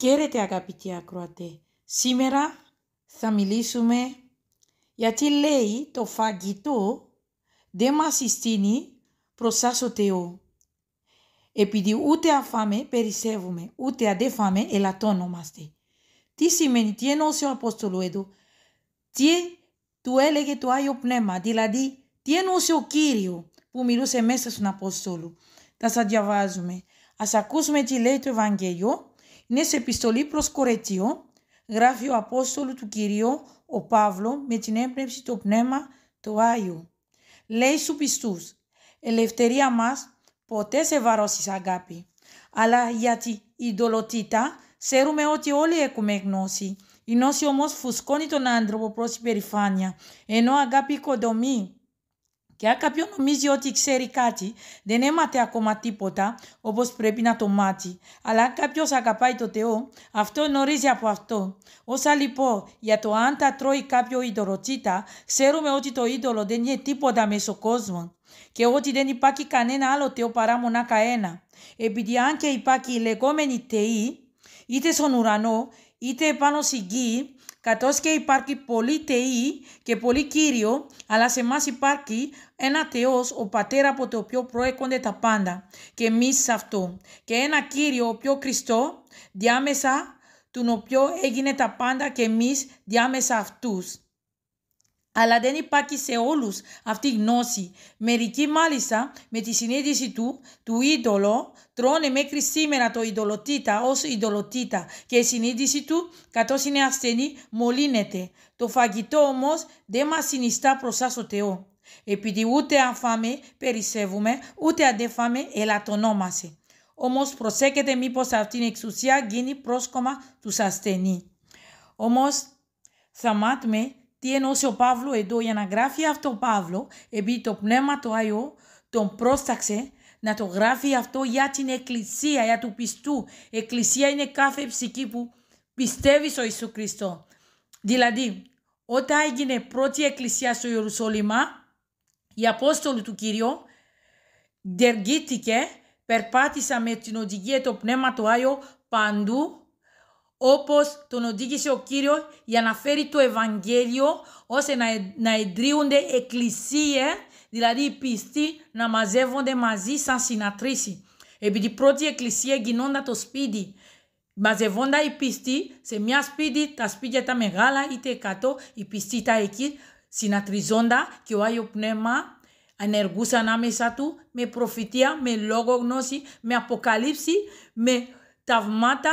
Καίρετε αγαπητοί ακροατέ. Σήμερα θα μιλήσουμε γιατί λέει το φαγητό δεν μας συστήνει προς ο Θεός. Επειδή ούτε αφάμε περισσεύουμε, ούτε αδεφάμε ελαττώνομαστε. Τι σημαίνει, τι εννοούσε ο Απόστολος εδώ. Τι του έλεγε το Άγιο Πνεύμα, δηλαδή τι εννοούσε ο Κύριος που μιλούσε μέσα στον Απόστολο. Θα σας διαβάζουμε. Ας ακούσουμε τι λέει το Ευαγγέλιο ναι, σε επιστολή προς Κορετίο γράφει ο Απόστολου του Κυρίου, ο Παύλο, με την έμπνευση το πνεύμα του Άγιου. Λέει σου πιστούς, ελευθερία μας ποτέ σε βαρώσεις αγάπη, αλλά για την ειδωλοτήτα ξέρουμε ότι όλοι έχουμε γνώση. Η γνώση όμως φουσκώνει τον άνθρωπο προς υπερηφάνεια, ενώ αγάπη οικοδομεί και αν κάποιον νομίζει ότι ξέρει κάτι, δεν έμαθε ακόμα τίποτα όπως πρέπει να το μάθει. Αλλά αν κάποιος αγαπάει το Θεό, αυτό γνωρίζει από αυτό. Όσα λοιπόν για το αν τα τρώει κάποιο τσίτα, ξέρουμε ότι το είδωρο δεν είναι τίποτα μέσω κόσμο και ότι δεν υπάρχει κανένα άλλο Θεό παρά μονάκα ένα. Επειδή αν και υπάρχει η λεγόμενη Θεή, είτε στον ουρανό, είτε επάνω στην γη, καθώς και υπάρχει πολύ θεοί και πολύ Κύριο, αλλά σε εμάς υπάρχει ένα Θεός, ο Πατέρα από το οποίο προέρχονται τα πάντα και εμείς σε αυτό. Και ένα Κύριο, ο πιο Χριστό, διάμεσα τον οποίο έγινε τα πάντα και εμείς διάμεσα αυτούς αλλά δεν υπάρχει σε όλους αυτή η γνώση. Μερικοί μάλιστα με τη συνείδηση του, του είδωλο, τρώνε μέχρι σήμερα το ειδωλοτήτα ως ειδωλοτήτα και η συνείδηση του, καθώς είναι ασθενή, μολύνεται. Το φαγητό όμως δεν μας συνιστά προς ο Θεό. Επειδή ούτε αν φάμε περισσεύουμε, ούτε αν δεν φάμε ελαττωνόμαστε. Όμως προσέχετε μήπως αυτή η εξουσία γίνει πρόσκομα τους ασθενή. Όμως μάθουμε τι εννοούσε ο Παύλο εδώ για να γράφει αυτό ο Παύλο, επειδή το Πνεύμα το Άγιο τον πρόσταξε να το γράφει αυτό για την Εκκλησία, για του πιστού. Εκκλησία είναι κάθε ψυχή που πιστεύει στο Ιησού Χριστό. Δηλαδή, όταν έγινε πρώτη Εκκλησία στο Ιερουσαλήμα, η Απόστολη του Κυρίου δεργήθηκε, περπάτησα με την οδηγία το Πνεύμα το Άγιο παντού όπως τον οδήγησε ο Κύριος για να φέρει το Ευαγγέλιο ώστε να, να εντρίονται εκκλησίες, δηλαδή οι πιστοί να μαζεύονται μαζί σαν συνατρίσεις. Επειδή η πρώτη εκκλησία γινόταν το σπίτι, μαζευόνταν οι πιστοί σε μια σπίτι, τα σπίτια τα μεγάλα είτε 100, οι πιστοί τα εκεί συνατριζόνταν και ο Άγιο Πνεύμα ανεργούσε ανάμεσα του με προφητεία, με λόγο γνώση, με αποκαλύψη, με ταυμάτα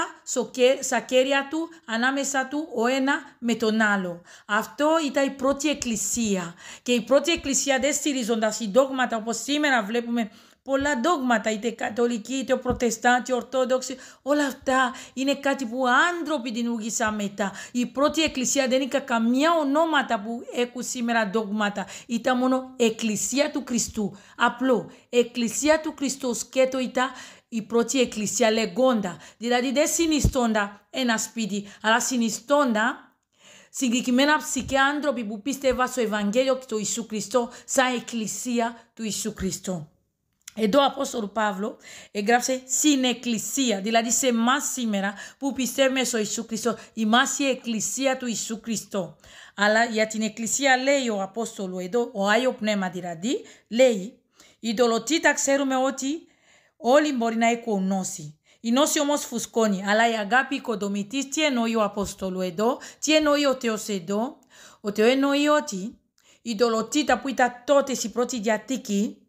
στα κέρια του, ανάμεσα του ο ένα με τον άλλο. Αυτό ήταν η πρώτη εκκλησία. Και η πρώτη εκκλησία δεν στηρίζοντας οι δόγματα όπως σήμερα βλέπουμε πολλά δόγματα, είτε κατολική, είτε προτεστάτη, ορθόδοξη, όλα αυτά είναι κάτι που άνθρωποι δημιούργησαν μετά. Η πρώτη εκκλησία δεν είχε καμία ονόματα που έχουν σήμερα δόγματα. Ήταν μόνο εκκλησία του Χριστού. Απλό, εκκλησία του Χριστού σκέτο ήταν η πρώτη εκκλησία λεγόντα. Δηλαδή δεν συνιστώντα ένα σπίτι, αλλά συνιστώντα συγκεκριμένα ψυχοί άνθρωποι που πίστευα στο Ευαγγέλιο του Ιησού Χριστό σαν εκκλησία του Ιησού Χριστό. Εδώ ο Απόστολο Παύλο έγραψε στην εκκλησία, δηλαδή σε εμάς σήμερα που πιστεύουμε στο Ιησού Χριστό. Είμαστε η εκκλησία του Ιησού Χριστό. Αλλά για την εκκλησία λέει ο Απόστολο εδώ, ο Άγιο Πνεύμα δηλαδή, λέει η δολοτήτα ξέρουμε ότι Όλοι μπορεί να έχουν γνώση. Η νόση όμως φουσκώνει, αλλά η αγάπη οικοδομητή, τι εννοεί ο Απόστολου εδώ, τι εννοεί ο Θεός εδώ. Ο Θεός εννοεί ότι η δολοτήτα που ήταν τότε στην πρώτη διατήκη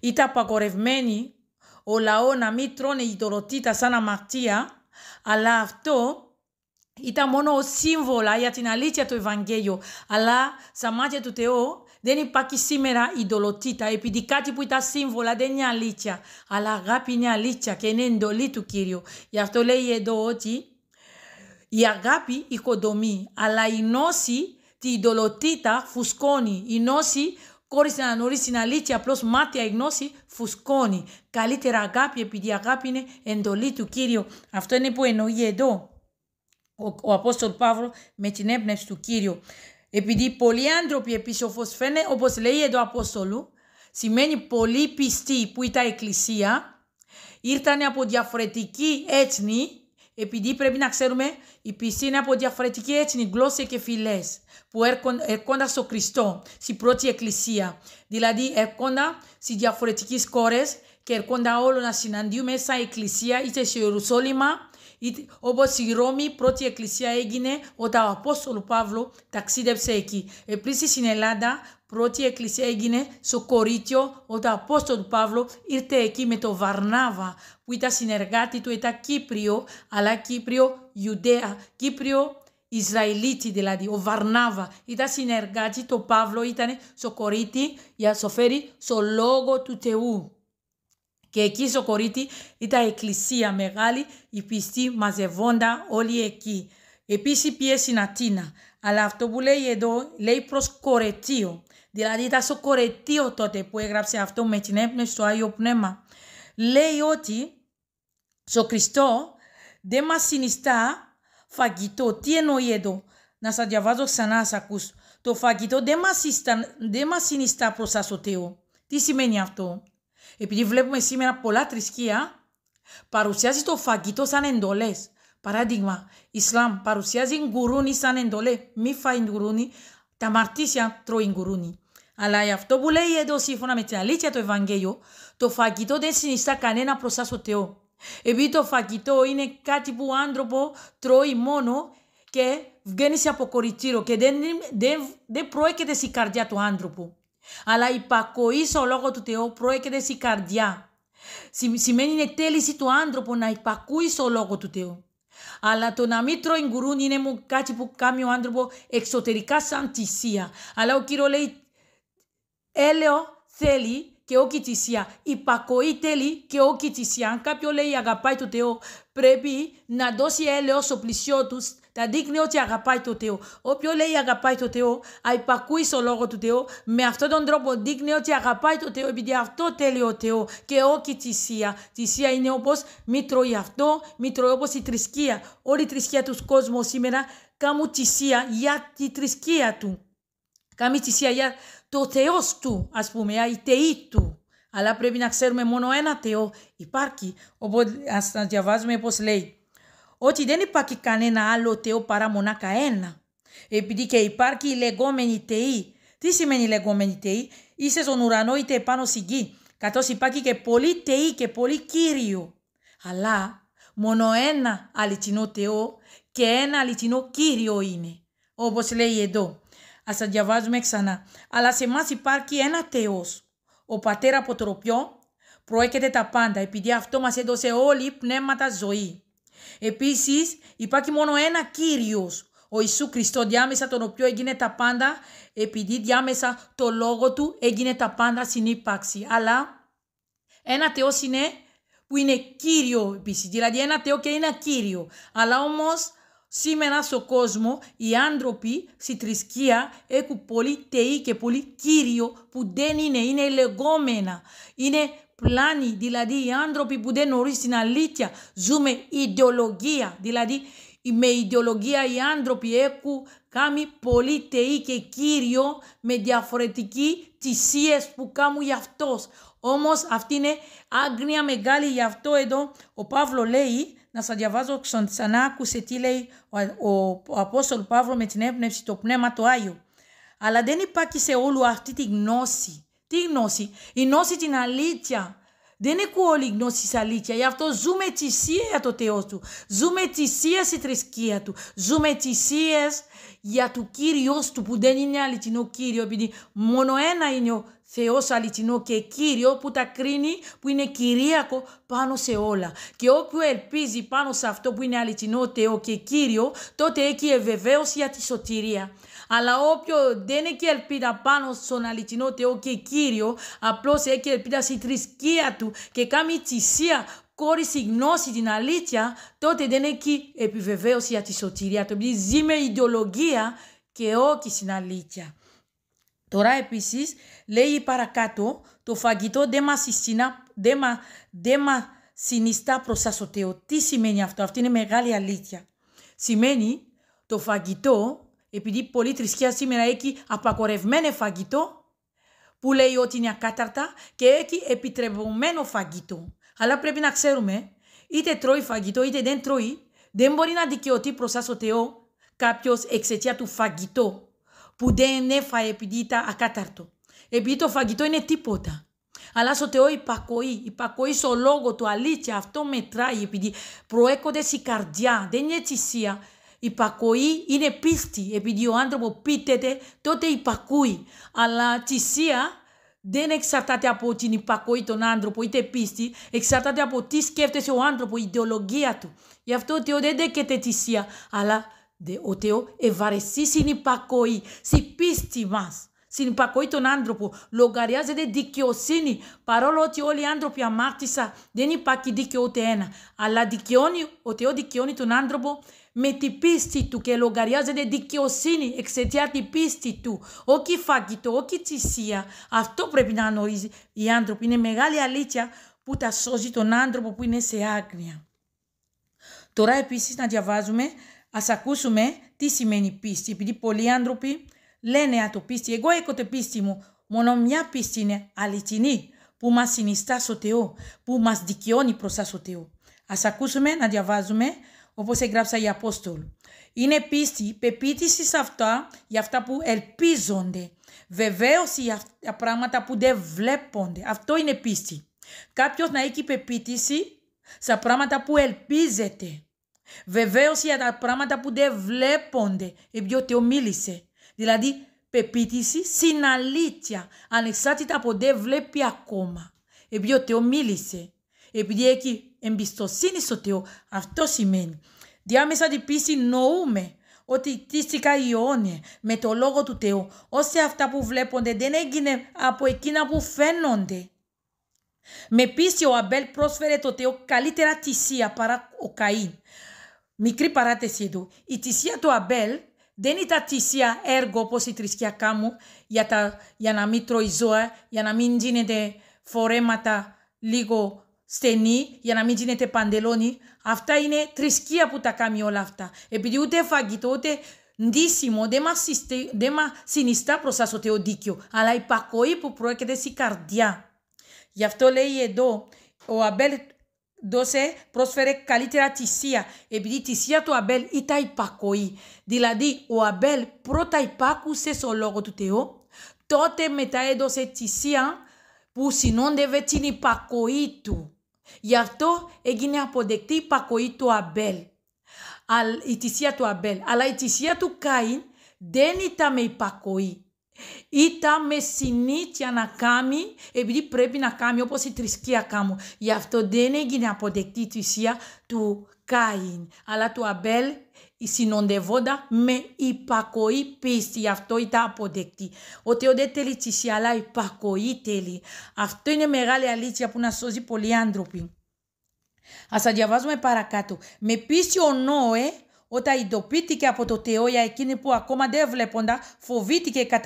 ήταν απαγορευμένη ο λαός να μην τρώνε η δολοτήτα σαν αμαρτία, αλλά αυτό ήταν μόνο ο σύμβολα για την αλήθεια του Ευαγγέλιο. Αλλά σαν μάτια του Θεού δεν υπάρχει σήμερα ειδωλοτήτα, επειδή κάτι που ήταν σύμβολα δεν είναι αλήθεια, αλλά αγάπη είναι αλήθεια και είναι εντολή του Κύριου. Γι' αυτό λέει εδώ ότι η αγάπη οικοδομεί, αλλά η νόση την ειδωλοτήτα φουσκώνει. Η νόση χωρίς να ανανοήσει την αλήθεια, απλώς μάτια η γνώση φουσκώνει. Καλύτερα αγάπη, επειδή η αγάπη είναι εντολή του Κύριου. Αυτό είναι που εννοεί εδώ ο, ο Απόστολ Παύλο με την έμπνευση του Κύριου. Επειδή πολλοί άνθρωποι επίσοφος φαίνε, όπως λέει εδώ Απόστολου, σημαίνει πολλοί πιστοί που ήταν εκκλησία, ήρθαν από διαφορετική έθνη, επειδή πρέπει να ξέρουμε, η πίστη είναι από διαφορετική έθνη, γλώσσα και φυλές, που έρχονταν στο Χριστό, στην πρώτη εκκλησία. Δηλαδή, έρχονταν σε διαφορετικέ χώρε και έρχονταν όλοι να συναντιούμε σαν εκκλησία, είτε σε Ιερουσόλυμα, Όπως η Ρώμη, η πρώτη εκκλησία έγινε όταν ο Απόστολο Παύλο ταξίδεψε εκεί. Επίσης στην Ελλάδα, πρώτη εκκλησία έγινε στο Κορίτιο όταν ο Απόστολο Παύλο ήρθε εκεί με τον Βαρνάβα που ήταν συνεργάτη του, ήταν Κύπριο, αλλά Κύπριο Ιουδαία, Κύπριο Ισραηλίτη δηλαδή, ο Βαρνάβα ήταν συνεργάτη, το Παύλο ήταν στο Κορίτι για να σοφέρει στο λόγο του Θεού. Και εκεί στο κορίτι ήταν εκκλησία μεγάλη, οι πιστοί μαζευόνταν όλοι εκεί. Επίσης πήγε στην Αθήνα. Αλλά αυτό που λέει εδώ λέει προς κορετίο. Δηλαδή ήταν στο κορετίο τότε που έγραψε αυτό με την έμπνευση του Άγιο Πνεύμα. Λέει ότι στο Χριστό δεν μας συνιστά φαγητό. Τι εννοεί εδώ. Να σας διαβάζω ξανά, σας ακούς. Το φαγητό δεν μας, συνιστά, προ Τι σημαίνει αυτό. Επειδή βλέπουμε σήμερα πολλά θρησκεία, παρουσιάζει το φαγητό σαν εντολές. Παράδειγμα, Ισλάμ παρουσιάζει γκουρούνι σαν εντολές. Μη φάει γκουρούνι, τα μαρτύσια τρώει γκουρούνι. Αλλά αυτό που λέει εδώ σύμφωνα με την αλήθεια του Ευαγγέλιο, το φαγητό δεν συνιστά κανένα προς Θεό. Επειδή το φαγητό είναι κάτι που ο άνθρωπο τρώει μόνο και βγαίνει σε αποκοριτήρο και δεν, δεν, δεν πρόκειται στην καρδιά του άνθρωπου. Αλλά η υπακοής στο λόγος του Θεού προέρχεται στη καρδιά. Σημαίνει είναι τέληση του άνθρωπου να υπακούει στο λόγος του Θεού. Αλλά το να μην τρώει γκουρούν είναι κάτι που κάνει ο άνθρωπο εξωτερικά σαν θυσία. Αλλά ο κύριος λέει, έλεο θέλει και όχι θυσία. Υπακοή θέλει και όχι θυσία. Αν κάποιος λέει αγαπάει το Θεό, πρέπει να δώσει έλεος στο πλησιό του θα δείχνει ότι αγαπάει το Θεό. Όποιο λέει αγαπάει το Θεό, αϊπακούει στο λόγο του Θεού. Με αυτόν τον τρόπο δείχνει ότι αγαπάει το Θεό, επειδή αυτό θέλει ο Θεό και όχι τη Σία. Τη Σία είναι όπως μη τρώει αυτό, μη τρώει όπως η θρησκεία. Όλη η θρησκεία του κόσμου σήμερα κάνουν τη Σία για τη θρησκεία του. Κάμου τη Σία για το Θεός του, ας πούμε, η Θεή του. Αλλά πρέπει να ξέρουμε μόνο ένα Θεό υπάρχει. Οπότε ας διαβάζουμε πώς λέει ότι δεν υπάρχει κανένα άλλο Θεό παρά μονάκα ένα. Επειδή και υπάρχει η λεγόμενη Θεή. Τι σημαίνει η λεγόμενη Θεή, είσαι στον ουρανό είτε επάνω στη γη, καθώς υπάρχει και πολύ Θεή και πολύ Κύριο. Αλλά μόνο ένα αληθινό Θεό και ένα αληθινό Κύριο είναι. Όπως λέει εδώ. Ας τα διαβάζουμε ξανά. Αλλά σε εμάς υπάρχει ένα Θεός. Ο Πατέρα από το οποίο προέρχεται τα πάντα, επειδή αυτό μας έδωσε η πνεύματα ζωή. Επίσης, υπάρχει μόνο ένα Κύριος, ο Ιησούς Χριστό, διάμεσα τον οποίο έγινε τα πάντα, επειδή διάμεσα το λόγο του έγινε τα πάντα στην Αλλά ένα θεός είναι που είναι Κύριο επίσης. δηλαδή ένα Θεό και ένα Κύριο. Αλλά όμως σήμερα στον κόσμο οι άνθρωποι στη θρησκεία έχουν πολύ Θεοί και πολύ Κύριο που δεν είναι, είναι λεγόμενα, είναι πλάνη, δηλαδή οι άνθρωποι που δεν γνωρίζουν την αλήθεια, ζούμε ιδεολογία, δηλαδή με ιδεολογία οι άνθρωποι έχουν κάνει πολύ θεοί και κύριο με διαφορετική θυσίες που κάνουν για αυτός. Όμως αυτή είναι άγνοια μεγάλη γι' αυτό εδώ ο Παύλος λέει, να σας διαβάζω ξανά ακούσε τι λέει ο, ο, ο Απόστολ Παύλος με την έμπνευση το Πνεύμα του Άγιο. Αλλά δεν υπάρχει σε όλου αυτή τη γνώση. Τι γνώση, η γνώση την αλήθεια δεν όλοι γνώση αλήθεια. Γι' αυτό ζούμε θυσία για το Θεός του. Ζούμε θυσία στη θρησκεία του. Ζούμε θυσίε για του κύριος του που δεν είναι αληθινό κύριο. Επειδή μόνο ένα είναι ο Θεός αληθινό και κύριο που τα κρίνει, που είναι κυρίακο πάνω σε όλα. Και όποιο ελπίζει πάνω σε αυτό που είναι αληθινό Θεό και κύριο, τότε έχει ευεβαίωση για τη σωτηρία. Αλλά όποιο δεν έχει ελπίδα πάνω στον αληθινό Θεό και Κύριο, απλώς έχει ελπίδα στη θρησκεία του και κάνει θυσία χωρίς γνώση την αλήθεια, τότε δεν έχει επιβεβαίωση για τη σωτηρία του. Επειδή ζει με ιδεολογία και όχι στην αλήθεια. Τώρα επίσης λέει παρακάτω το φαγητό δεν μας συστηνά, συνιστά προς ασωτέο. Τι σημαίνει αυτό, αυτή είναι μεγάλη αλήθεια. Σημαίνει το φαγητό επειδή πολλή θρησκεία σήμερα έχει απαγορευμένο φαγητό που λέει ότι είναι ακάταρτα και έχει επιτρεπωμένο φαγητό. Αλλά πρέπει να ξέρουμε, είτε τρώει φαγητό είτε δεν τρώει, δεν μπορεί να δικαιωθεί προς σας ο Θεό κάποιος εξαιτία του φαγητό που δεν έφαγε επειδή ήταν ακάταρτο. Επειδή το φαγητό είναι τίποτα. Αλλά στο Θεό υπακοή, υπακοή στο λόγο του αλήθεια, αυτό μετράει επειδή προέκονται στην καρδιά, δεν είναι αισθησία. Υπακοή είναι πίστη, επειδή ο άνθρωπο πείτεται, τότε υπακούει. Αλλά θυσία δεν εξαρτάται από την υπακοή των άνθρωπων, είτε πίστη, εξαρτάται από τι σκέφτεσαι ο άνθρωπο, η ιδεολογία του. Γι' αυτό ο Θεό δεν δέχεται θυσία, αλλά ο Θεό ευαρεστεί στην υπακοή, στην πίστη μας. στην υπακοή των άνθρωπων. Λογαριάζεται δικαιοσύνη. Παρόλο ότι όλοι οι άνθρωποι αμάρτησαν, δεν υπάρχει δίκαιο ούτε ένα. Αλλά δικαιώνει, ο Θεό δικαιώνει τον άνθρωπο με την πίστη του και λογαριάζεται δικαιοσύνη εξαιτία την πίστη του. Όχι φαγητό, όχι θυσία. Αυτό πρέπει να γνωρίζει οι άνθρωποι. Είναι μεγάλη αλήθεια που τα σώζει τον άνθρωπο που είναι σε άγνοια. Τώρα επίσης να διαβάζουμε, ας ακούσουμε τι σημαίνει πίστη. Επειδή πολλοί άνθρωποι λένε α, το πίστη, εγώ έχω το πίστη μου. Μόνο μια πίστη είναι αληθινή που μας συνιστά στο Θεό, που μας δικαιώνει προς το Θεό. Ας ακούσουμε να διαβάζουμε όπως έγραψα η Απόστολ. Είναι πίστη, πεποίθηση σε αυτά, για αυτά που ελπίζονται. Βεβαίως για τα πράγματα που δεν βλέπονται. Αυτό είναι πίστη. Κάποιος να έχει πεποίθηση σε πράγματα που ελπίζεται. Βεβαίως για τα πράγματα που δεν βλέπονται. Επειδή ο μίλησε. Δηλαδή, πεποίθηση στην αλήθεια, ανεξάρτητα από δεν βλέπει ακόμα. Επειδή ο μίλησε επειδή έχει εμπιστοσύνη στο Θεό. Αυτό σημαίνει. Διάμεσα την πίστη νοούμε ότι κτίστηκα η αιώνια με το λόγο του Θεού, ώστε αυτά που βλέπονται δεν έγινε από εκείνα που φαίνονται. Με πίστη ο Αμπέλ πρόσφερε το Θεό καλύτερα θυσία παρά ο Καΐν. Μικρή παράτεση του. Η θυσία του Αμπέλ δεν ήταν θυσία έργο όπως η θρησκιακά μου για, τα, για να μην τρώει ζώα, για να μην γίνεται φορέματα λίγο στενή για να μην γίνεται παντελόνι. Αυτά είναι θρησκεία που τα κάνει όλα αυτά. Επειδή ούτε φαγητό, ούτε ντύσιμο δεν μας, συνιστά προς σας ο δίκιο, αλλά η πακοή που προέρχεται στην καρδιά. Γι' αυτό λέει εδώ, ο Αμπέλ δώσε, πρόσφερε καλύτερα θυσία, επειδή η θυσία του Αμπέλ ήταν υπακοή. Δηλαδή, ο Αμπέλ πρώτα υπάκουσε στο λόγο του Θεού, τότε μετά έδωσε θυσία που συνόντευε την υπακοή του. Γι' αυτό έγινε αποδεκτή η υπακοή του Αμπέλ, η θυσία του Αμπέλ. Αλλά η θυσία του Κάιν δεν ήταν με υπακοή. Ήταν με συνήθεια να κάνει, επειδή πρέπει να κάνει όπως η θρησκεία κάμου. Γι' αυτό δεν έγινε αποδεκτή η θυσία του Κάιν. Αλλά του Αμπέλ συνοντευόντα με υπακοή πίστη. Αυτό ήταν αποδεκτή. Ότι ο δεν θέλει τσισί, αλλά υπακοή θέλει. Αυτό είναι μεγάλη αλήθεια που να σώζει πολλοί άνθρωποι. Ας διαβάζουμε παρακάτω. Με πίστη ο Νόε όταν ειδοποιήθηκε από το Θεό για εκείνη που ακόμα δεν βλέποντα, φοβήθηκε και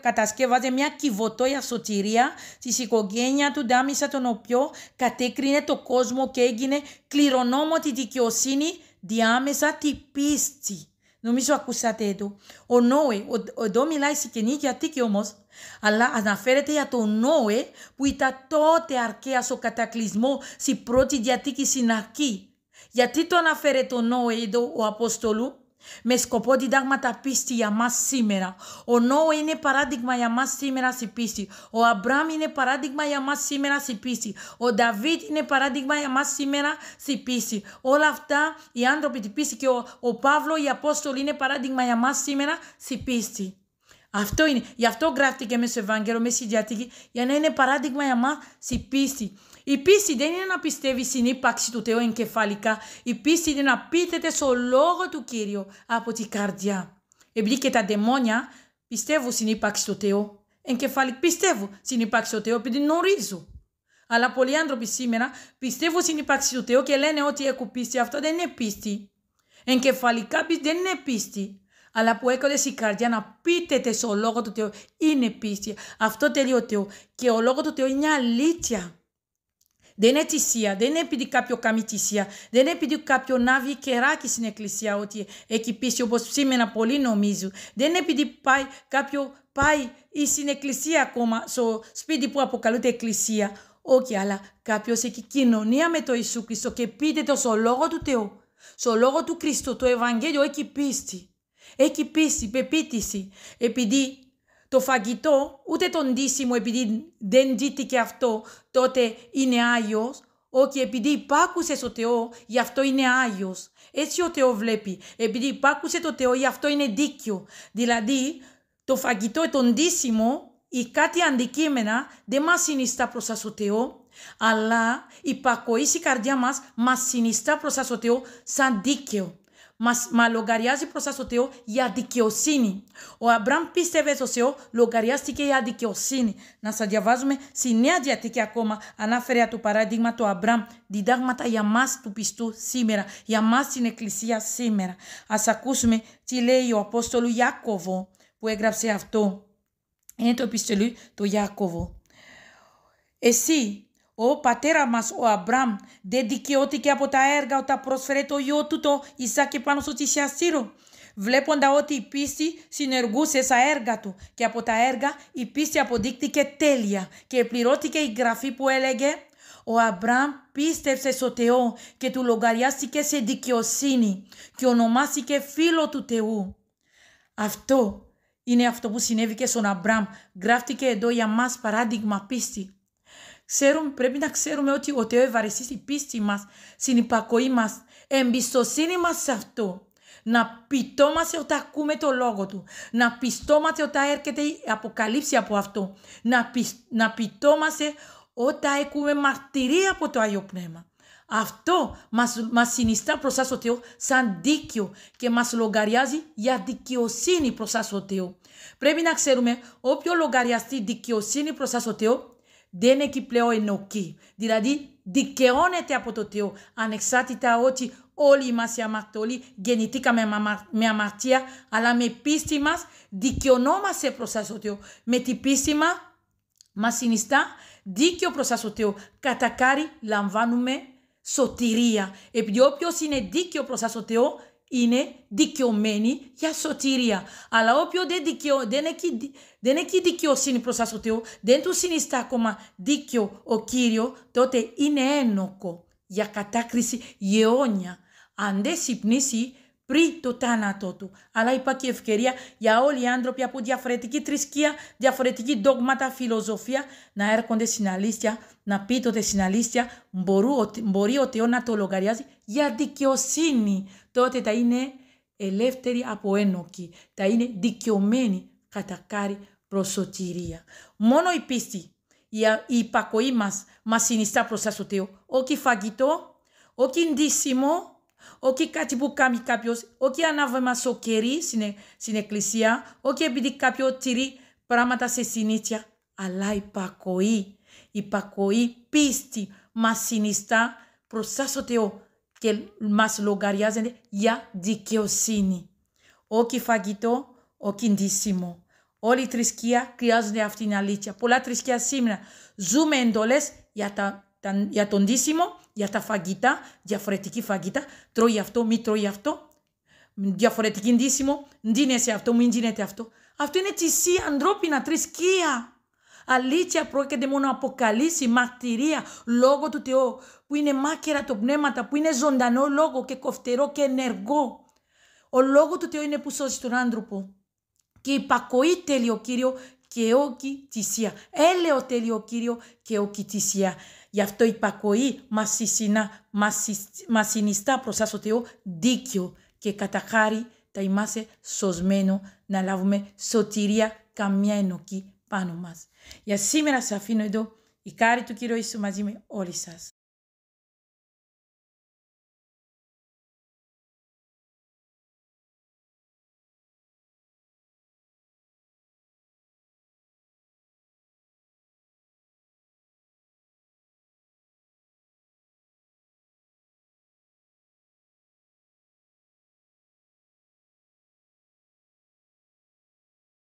κατασκεύαζε μια κυβωτόια σωτηρία της οικογένεια του Ντάμισα, τον οποίο κατέκρινε το κόσμο και έγινε κληρονόμο τη δικαιοσύνη διάμεσα τη πίστη. Νομίζω ακούσατε εδώ. Ο Νόε, ο, εδώ μιλάει σε καινή όμως, αλλά αναφέρεται για τον Νόε που ήταν τότε αρκέας ο κατακλυσμός στην πρώτη διατήκη στην γιατί τον το νόο Νόε ο Απόστολου με σκοπό διδάγματα πίστη για μας σήμερα. Ο νόο είναι παράδειγμα για μας σήμερα στη πίστη. Ο Αμπράμ είναι παράδειγμα για μας σήμερα στη πίστη. Ο Νταβίτ είναι παράδειγμα για μας σήμερα στη πίστη. Όλα αυτά οι άνθρωποι τη πίστη και ο, ο Παύλο, οι Απόστολοι είναι παράδειγμα για μας σήμερα στη πίστη. Αυτό είναι. Γι' αυτό γράφτηκε μέσα στο Ευάγγελο, μέσα στη Διατήκη, για να είναι παράδειγμα για μας στη πίστη. Η πίστη δεν είναι να πιστεύεις στην ύπαρξη του Θεού εγκεφαλικά. Η πίστη είναι να πείθεται στο λόγο του Κύριου από την καρδιά. Επειδή και τα δαιμόνια πιστεύουν στην ύπαρξη του Θεού. Εγκεφαλικά πιστεύουν στην ύπαρξη του Θεού επειδή γνωρίζουν. Αλλά πολλοί άνθρωποι σήμερα πιστεύουν στην ύπαρξη του Θεού και λένε ότι έχουν πίστη. Αυτό δεν είναι πίστη. Εγκεφαλικά πίστη δεν είναι πίστη. Αλλά που έκανε η καρδιά να πείτε στο λόγο του Θεού είναι πίστη. Αυτό τελεί Θεό. Και ο λόγος του Θεού είναι αλήθεια. Δεν είναι θυσία, δεν είναι επειδή κάποιο κάνει θυσία, δεν είναι επειδή κάποιο ναύει κεράκι στην εκκλησία ότι έχει πίσει όπως σήμερα πολλοί νομίζουν. Δεν είναι επειδή πάει κάποιο πάει ή στην εκκλησία ακόμα, στο σπίτι που αποκαλούνται εκκλησία. Όχι, αλλά κάποιος έχει κοινωνία με το Ιησού Χριστό και πείτε το στο λόγο του Θεού. Στο λόγο του Χριστού, το Ευαγγέλιο έχει πίστη. Έχει πίστη, πεποίθηση. Επειδή το φαγητό, ούτε τον ντύσιμο επειδή δεν ντύθηκε αυτό, τότε είναι Άγιος, όχι επειδή υπάκουσες ο Θεό, γι' αυτό είναι Άγιος. Έτσι ο Θεός βλέπει. Επειδή υπάκουσες το Θεό, γι' αυτό είναι δίκιο. Δηλαδή, το φαγητό, τον ντύσιμο ή κάτι αντικείμενα δεν μας συνιστά προς ασωτείο, Θεό, αλλά η πακοή καρδιά μας μας συνιστά προς το Θεό σαν δίκαιο. Μας, μα λογαριάζει προς το Θεό για δικαιοσύνη. Ο Αμπραμ πίστευε στο Θεό, λογαριάστηκε για δικαιοσύνη. Να σα διαβάζουμε στη Νέα Διαθήκη ακόμα. Ανάφερε το παράδειγμα του Αμπραμ. Διδάγματα για μα του πιστού σήμερα, για μα την Εκκλησία σήμερα. Α ακούσουμε τι λέει ο Απόστολο Ιάκωβο που έγραψε αυτό. Είναι το επιστολή του Ιάκωβο. Εσύ ο πατέρα μας, ο Αμπραμ, δεν δικαιώθηκε από τα έργα όταν προσφέρε το γιο του το Ισάκη πάνω στο θυσιαστήριο. Βλέποντα ότι η πίστη συνεργούσε στα έργα του και από τα έργα η πίστη αποδείχτηκε τέλεια και πληρώθηκε η γραφή που έλεγε ο Αμπραμ πίστευσε στο Θεό και του λογαριάστηκε σε δικαιοσύνη και ονομάστηκε φίλο του Θεού. Αυτό είναι αυτό που συνέβη και στον Αμπραμ. Γράφτηκε εδώ για μας παράδειγμα πίστη ξέρουμε, πρέπει να ξέρουμε ότι ο Θεός ευαρεστεί στην πίστη μας, στην υπακοή μας, εμπιστοσύνη μας σε αυτό. Να πιτόμαστε όταν ακούμε το λόγο του. Να πιστόμαστε όταν έρχεται η αποκαλύψη από αυτό. Να, πι, να πιτόμαστε όταν έχουμε μαρτυρία από το Άγιο Πνεύμα. Αυτό μας, μας συνιστά προς το Θεό σαν δίκιο και μας λογαριάζει για δικαιοσύνη προς το Θεό. Πρέπει να ξέρουμε όποιο λογαριαστεί δικαιοσύνη προς το Θεό δεν έχει πλέον ενοχή. Δηλαδή δικαιώνεται από το Θεό ανεξάρτητα ότι όλοι οι αμαρτωλοί, γεννηθήκαμε με αμαρτία, αλλά με πίστη μας δικαιωνόμαστε προς το Θεό. Με την πίστη μας, μας συνιστά δίκαιο προς το Θεό. Κατά κάρι λαμβάνουμε σωτηρία. Επειδή όποιος είναι δίκαιο προς το Θεό, είναι δικαιωμένοι για σωτηρία. Αλλά όποιο δεν, δικαιω, δεν, έχει, δεν έχει δικαιοσύνη προς το Θεό, δεν του συνιστά ακόμα δίκαιο ο Κύριος, τότε είναι ένοχο για κατάκριση γεώνια. Αν δεν συμπνήσει πριν το τάνατο του. Αλλά υπάρχει ευκαιρία για όλοι οι άνθρωποι από διαφορετική θρησκεία, διαφορετική δόγματα, φιλοσοφία να έρχονται στην αλήθεια, να πείτονται στην αλήθεια, μπορεί ο Θεός να το λογαριάζει για δικαιοσύνη. Τότε θα είναι ελεύθεροι από ενόκη. θα είναι δικαιωμένοι κατά κάρη προσωτηρία. Μόνο η πίστη, η υπακοή μας μας συνιστά προς το Θεό, όχι φαγητό, όχι ντύσιμο, όχι κάτι που κάνει κάποιος, όχι ανάβημα σοκερί στην, στην εκκλησία, όχι επειδή κάποιος τηρεί πράγματα σε συνήθεια, αλλά υπακοή, υπακοή, πίστη μας συνιστά προς στο Θεό και μας λογαριάζεται για δικαιοσύνη. Όχι φαγητό, όχι ντύσιμο. Όλη η θρησκεία χρειάζονται αυτήν την αλήθεια. Πολλά θρησκεία σήμερα ζούμε εντολές για, τα, για τον ντύσιμο για τα φαγητά, διαφορετική φαγητά, τρώει αυτό, μη τρώει αυτό, διαφορετική ντύσιμο, ντύνεσαι αυτό, μην ντύνεται αυτό. Αυτό είναι τσισή, ανθρώπινα, θρησκεία. Αλήθεια πρόκειται μόνο από καλή μαρτυρία, λόγο του Θεού, που είναι μάκερα το πνεύματα, που είναι ζωντανό λόγο και κοφτερό και ενεργό. Ο λόγος του Θεού είναι που σώσει τον άνθρωπο. Και υπακοή τέλειο Κύριο και όχι θυσία. Έλεο τέλειο Κύριο και όχι θυσία. Γι' αυτό η υπακοή μας συνιστά προ συνιστά προς το Θεό δίκιο και κατά χάρη θα είμαστε σωσμένο να λάβουμε σωτηρία καμιά ενοχή πάνω μας. Για σήμερα σας αφήνω εδώ η κάρη του Κύριου Ιησού μαζί με όλοι σας.